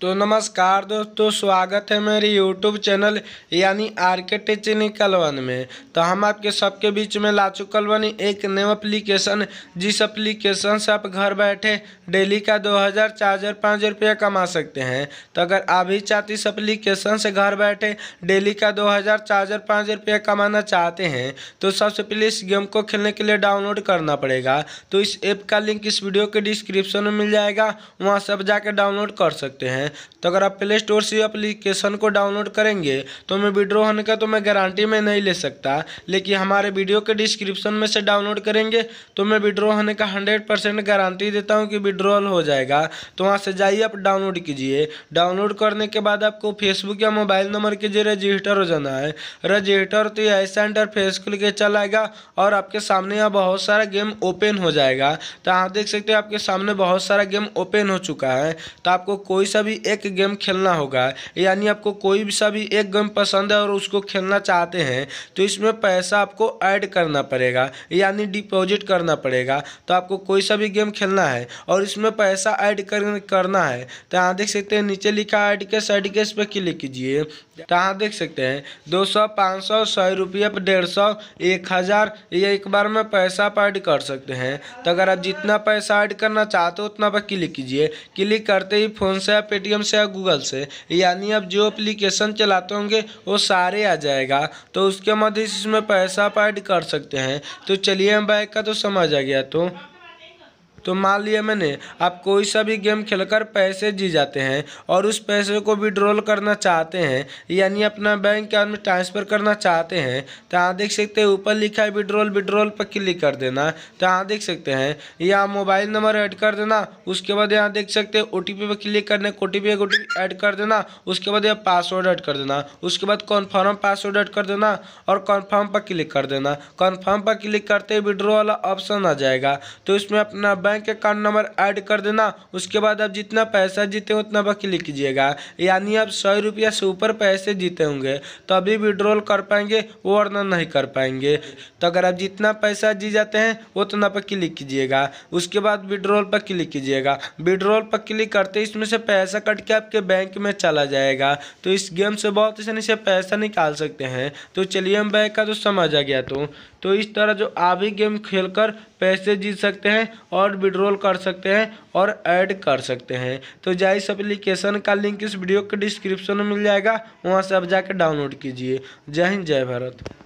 तो नमस्कार दोस्तों स्वागत है मेरी यूट्यूब चैनल यानी आर के वन में तो हम आपके सबके बीच में ला चुकल बनी एक न्यू एप्लीकेशन जिस एप्लीकेशन से आप घर बैठे डेली का दो हज़ार चार हज़ार पाँच हज़ार रुपया कमा सकते हैं तो अगर आप भी चाहते इस एप्लीकेशन से घर बैठे डेली का दो हज़ार चार हज़ार पाँच हज़ार रुपया कमाना चाहते हैं तो सबसे पहले इस गेम को खेलने के लिए डाउनलोड करना पड़ेगा तो इस ऐप का लिंक इस वीडियो के डिस्क्रिप्शन में मिल जाएगा वहाँ से आप जाकर डाउनलोड कर सकते हैं है तो अगर आप प्ले स्टोर से अप्लीकेशन को डाउनलोड करेंगे तो मैं विड्रो होने का तो मैं गारंटी में नहीं ले सकता लेकिन हमारे वीडियो के डिस्क्रिप्शन में से डाउनलोड करेंगे तो मैं विड्रो होने का हंड्रेड परसेंट गारंटी देता हूँ कि विड्रोअल हो जाएगा तो वहाँ से जाइए आप डाउनलोड कीजिए डाउनलोड करने के बाद आपको फेसबुक या मोबाइल नंबर के जरिए रजिस्टर हो जाना है रजिस्टर तो ऐसा इंटरफेस खुल के चलाएगा और आपके सामने यहाँ बहुत सारा गेम ओपन हो जाएगा तो आप देख सकते हो आपके सामने बहुत सारा गेम ओपन हो चुका है तो आपको कोई सा भी भी एक गेम खेलना होगा यानी आपको कोई भी सा भी एक गेम पसंद है और उसको खेलना चाहते हैं तो इसमें पैसा आपको ऐड करना पड़ेगा यानी डिपॉजिट करना पड़ेगा तो आपको कोई सा भी गेम खेलना है और इसमें पैसा ऐड करना है तो यहाँ देख सकते हैं नीचे लिखा ऐड केस ऐड केस पर क्लिक कीजिए तो यहाँ देख सकते हैं दो सौ पाँच सौ सौ रुपये पर डेढ़ सौ एक हज़ार या एक बार में पैसा आप ऐड कर सकते हैं तो अगर आप जितना पैसा ऐड करना चाहते हो उतना पर क्लिक कीजिए क्लिक करते ही फ़ोन से आप पेटीएम से या गूगल से यानी आप जो एप्लीकेशन चलाते होंगे वो सारे आ जाएगा तो उसके मध्य इसमें पैसा आप ऐड कर सकते हैं तो चलिए हम बाइक का तो समझ आ गया तो तो मान लिया मैंने आप कोई सा भी गेम खेलकर पैसे जी जाते हैं और उस पैसे को विड्रॉल करना चाहते हैं यानी अपना बैंक अकाउंट में ट्रांसफ़र करना चाहते हैं तो यहाँ देख सकते हैं ऊपर लिखा है विड्रॉल विड्रॉल पर क्लिक कर देना तो यहाँ देख सकते हैं या मोबाइल नंबर ऐड कर देना उसके बाद यहाँ देख सकते हैं ओ टी पर क्लिक करना O T O T add कर देना उसके बाद यहाँ पासवर्ड ऐड कर देना उसके बाद कन्फर्म पासवर्ड ऐड कर देना और कन्फर्म पर क्लिक कर देना कन्फर्म पर क्लिक करते ही विड्रॉल वाला ऑप्शन आ जाएगा तो इसमें अपना bank bank account number add कर देना उसके बाद आप जितना पैसा जीते उतना बाकी लिख लीजिएगा यानी आप सौ रुपया से ऊपर पैसे जीते होंगे तो अभी विड्रॉल कर पाएंगे वो वर्णन नहीं कर पाएंगे तो अगर आप जितना पैसा जी जाते हैं उतना पर क्लिक कीजिएगा उसके बाद विड्रॉल पर क्लिक कीजिएगा विड्रॉल पर क्लिक करते इसमें से पैसा कट के आपके बैंक में चला जाएगा तो इस गेम से बहुत आसानी से पैसा निकाल सकते हैं तो चलिए हम बैंक का तो समझ आ गया तो तो इस तरह जो आप ही गेम खेल कर पैसे जीत सकते हैं और और विड्रॉल कर सकते हैं और ऐड कर सकते हैं तो जाइस एप्लीकेशन का लिंक इस वीडियो के डिस्क्रिप्शन में मिल जाएगा वहाँ से आप जाकर डाउनलोड कीजिए जय हिंद जय भारत